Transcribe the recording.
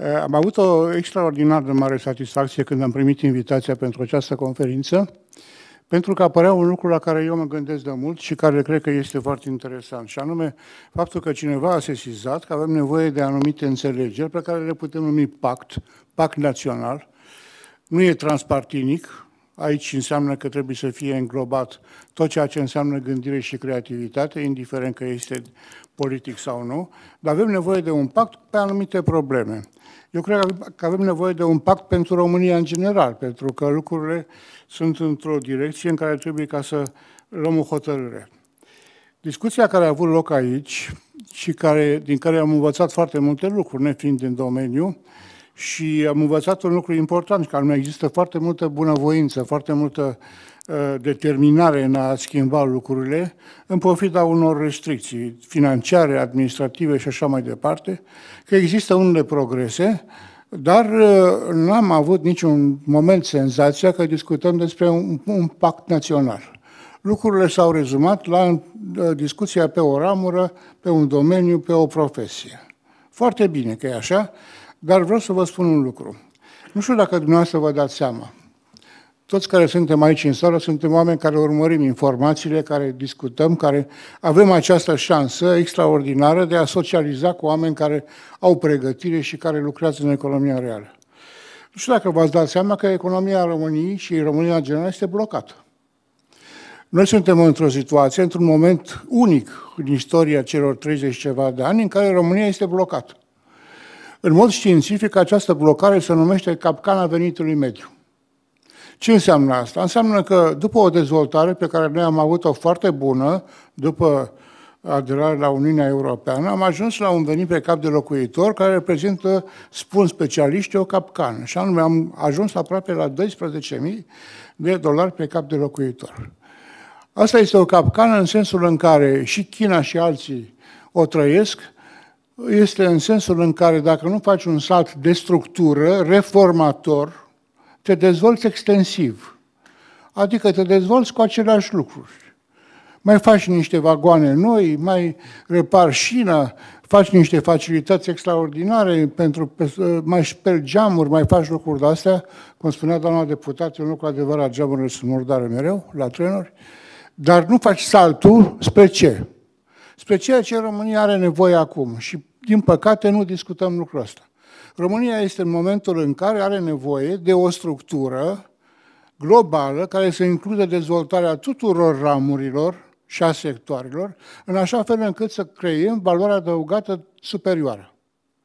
Eh, am avut o extraordinar de mare satisfacție când am primit invitația pentru această conferință, pentru că apărea un lucru la care eu mă gândesc de mult și care cred că este foarte interesant, și anume faptul că cineva a sesizat că avem nevoie de anumite înțelegeri pe care le putem numi pact, pact național, nu e transpartinic, Aici înseamnă că trebuie să fie înglobat tot ceea ce înseamnă gândire și creativitate, indiferent că este politic sau nu, dar avem nevoie de un pact pe anumite probleme. Eu cred că avem nevoie de un pact pentru România în general, pentru că lucrurile sunt într-o direcție în care trebuie ca să luăm o hotărâre. Discuția care a avut loc aici și care, din care am învățat foarte multe lucruri, nefiind din domeniu, uh, și am învățat un lucru important, că anume există foarte multă bunăvoință, foarte multă uh, determinare în a schimba lucrurile, în pofida unor restricții financiare, administrative și așa mai departe, că există unele progrese, dar uh, n-am avut niciun moment senzația că discutăm despre un, un pact național. Lucrurile s-au rezumat la uh, discuția pe o ramură, pe un domeniu, pe o profesie. Foarte bine că e așa, dar vreau să vă spun un lucru. Nu știu dacă dumneavoastră vă dați seama. Toți care suntem aici în sală suntem oameni care urmărim informațiile, care discutăm, care avem această șansă extraordinară de a socializa cu oameni care au pregătire și care lucrează în economia reală. Nu știu dacă v-ați dat seama că economia României și România generală general este blocată. Noi suntem într-o situație, într-un moment unic în istoria celor 30 ceva de ani, în care România este blocată. În mod științific, această blocare se numește capcana venitului mediu. Ce înseamnă asta? Înseamnă că după o dezvoltare pe care noi am avut-o foarte bună, după aderarea la Uniunea Europeană, am ajuns la un venit pe cap de locuitor care reprezintă, spun specialiștii, o capcană. Și anume, am ajuns aproape la 12.000 de dolari pe cap de locuitor. Asta este o capcană în sensul în care și China și alții o trăiesc, este în sensul în care dacă nu faci un salt de structură, reformator, te dezvolți extensiv. Adică te dezvolți cu aceleași lucruri. Mai faci niște vagoane noi, mai repar șina, faci niște facilități extraordinare, pentru, mai speli geamuri, mai faci lucruri de-astea. Cum spunea doamna deputat, e un lucru adevărat, geamurile sunt murdare mereu la trenuri. Dar nu faci saltul spre ce? spre ceea ce România are nevoie acum. Și, din păcate, nu discutăm lucrul ăsta. România este în momentul în care are nevoie de o structură globală care să includă dezvoltarea tuturor ramurilor și a sectoarelor, în așa fel încât să creăm valoarea adăugată superioară.